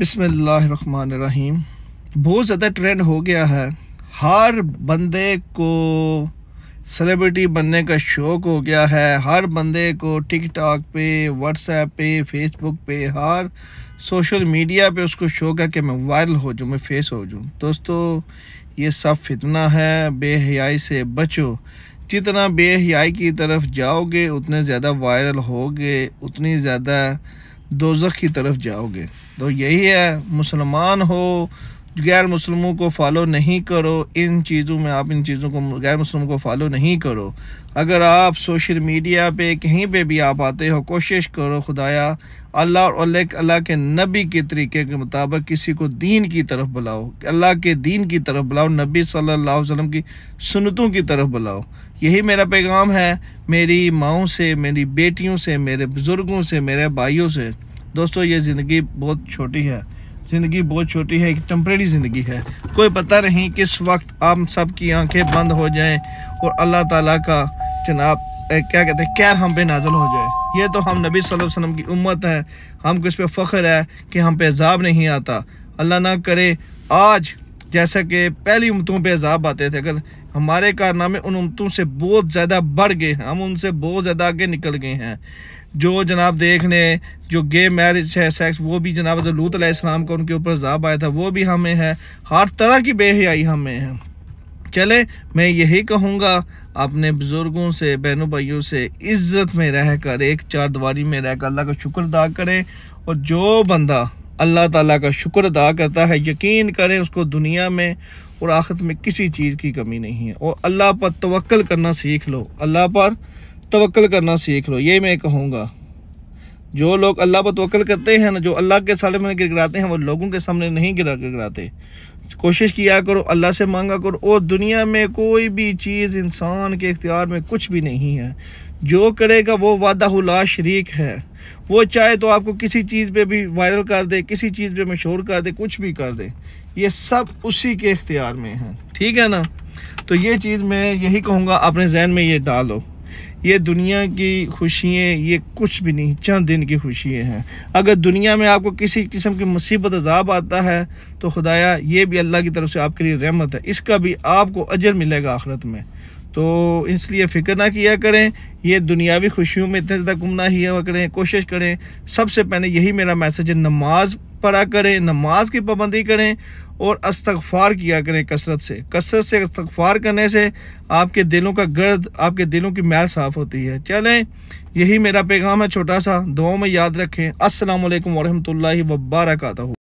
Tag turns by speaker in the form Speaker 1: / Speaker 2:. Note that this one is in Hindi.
Speaker 1: बसमीम बहुत ज़्यादा ट्रेंड हो गया है हर बंदे को सेलिब्रिटी बनने का शौक़ हो गया है हर बंदे को टिक टॉक पे व्हाट्सएप पे फेसबुक पे हर सोशल मीडिया पे उसको शौक है कि मैं वायरल हो जाऊँ मैं फेस हो जाऊँ दोस्तों ये सब फितना है बेहयाई से बचो जितना बेहयाई की तरफ जाओगे उतने ज़्यादा वायरल होगे उतनी ज़्यादा दोजख की तरफ जाओगे तो यही है मुसलमान हो गैर मुसलमों को फॉलो नहीं करो इन चीज़ों में आप इन चीज़ों को गैर मुसलमों को फॉलो नहीं करो अगर आप सोशल मीडिया पे कहीं पे भी आप आते हो कोशिश करो खुदाया अल्लाह और अल्लाह के नबी के तरीके के मुताबिक किसी को दीन की तरफ बुलाओ अल्लाह के दीन की तरफ बुलाओ नबी सल्लल्लाहु अलैहि वसल्लम की सुनतों की तरफ बुलाओ यही मेरा पैगाम है मेरी माओ से मेरी बेटियों से मेरे बुज़ुर्गों से मेरे भाइयों से दोस्तों ये ज़िंदगी बहुत छोटी है ज़िंदगी बहुत छोटी है एक टम्प्रेरी ज़िंदगी है कोई पता नहीं किस वक्त आप सब की आंखें बंद हो जाएं और अल्लाह ताला का जनाब क्या कहते हैं कैर हम पे नाजल हो जाए ये तो हम नबी सल्लल्लाहु अलैहि वसल्लम की उम्मत है हमको इस पर फ़ख्र है कि हम पे अजाब नहीं आता अल्लाह ना करे आज जैसा कि पहली उमतों पे अजाब आते थे अगर हमारे कारनामे उन उमतों से बहुत ज़्यादा बढ़ गए हैं हम उनसे बहुत ज़्यादा आगे निकल गए हैं जो जनाब देख लें जो गे मैरिज है सेक्स वो भी जनाब लूत अलैहिस्सलाम का उनके ऊपर ज़ब आया था वो भी हमें है हर तरह की बेहयाई हमें है चले मैं यही कहूँगा अपने बुज़ुर्गों से बहनों भाइयों से इज्जत में रहकर एक चार दीवारी में रहकर अल्लाह का शुक्र अदा करें और जो बंदा अल्लाह ताला का शुक्र अदा करता है यकीन करें उसको दुनिया में और आखिर में किसी चीज़ की कमी नहीं है और अल्लाह पर तवक्ल करना सीख लो अल्लाह पर तवक्ल करना सीख लो ये मैं कहूँगा जो लोग अल्लाह पर तवक्ल करते हैं ना जो अल्लाह के सामने में गिरगिराते हैं वो लोगों के सामने नहीं गिरा गिरगिराते कोशिश किया करो अल्लाह से मांगा करो और दुनिया में कोई भी चीज़ इंसान के इख्तियार में कुछ भी नहीं है जो करेगा वो वादा ला शरीक है वो चाहे तो आपको किसी चीज़ पे भी वायरल कर दे किसी चीज़ पे मशहूर कर दे कुछ भी कर दे ये सब उसी के इख्तियार में है ठीक है ना तो ये चीज़ मैं यही कहूँगा अपने जहन में ये डालो ये दुनिया की खुशियाँ ये कुछ भी नहीं चंद दिन की खुशियाँ हैं अगर दुनिया में आपको किसी किस्म की मुसीबत अजाब आता है तो खुदाया ये भी अल्लाह की तरफ से आपके लिए रहमत है इसका भी आपको अजर मिलेगा आखरत में तो इसलिए फ़िक्र ना किया करें ये दुनियावी खुशियों में इतने ज़्यादा गुम ना ही हुआ करें कोशिश करें सबसे पहले यही मेरा मैसेज है नमाज पढ़ा करें नमाज की पाबंदी करें और अस्तगफार किया करें कसरत से कसरत से अस्तगफार करने से आपके दिलों का गर्द आपके दिलों की मैल साफ़ होती है चलें यही मेरा पैगाम है छोटा सा दुआओं में याद रखें असलकम ला वबरकू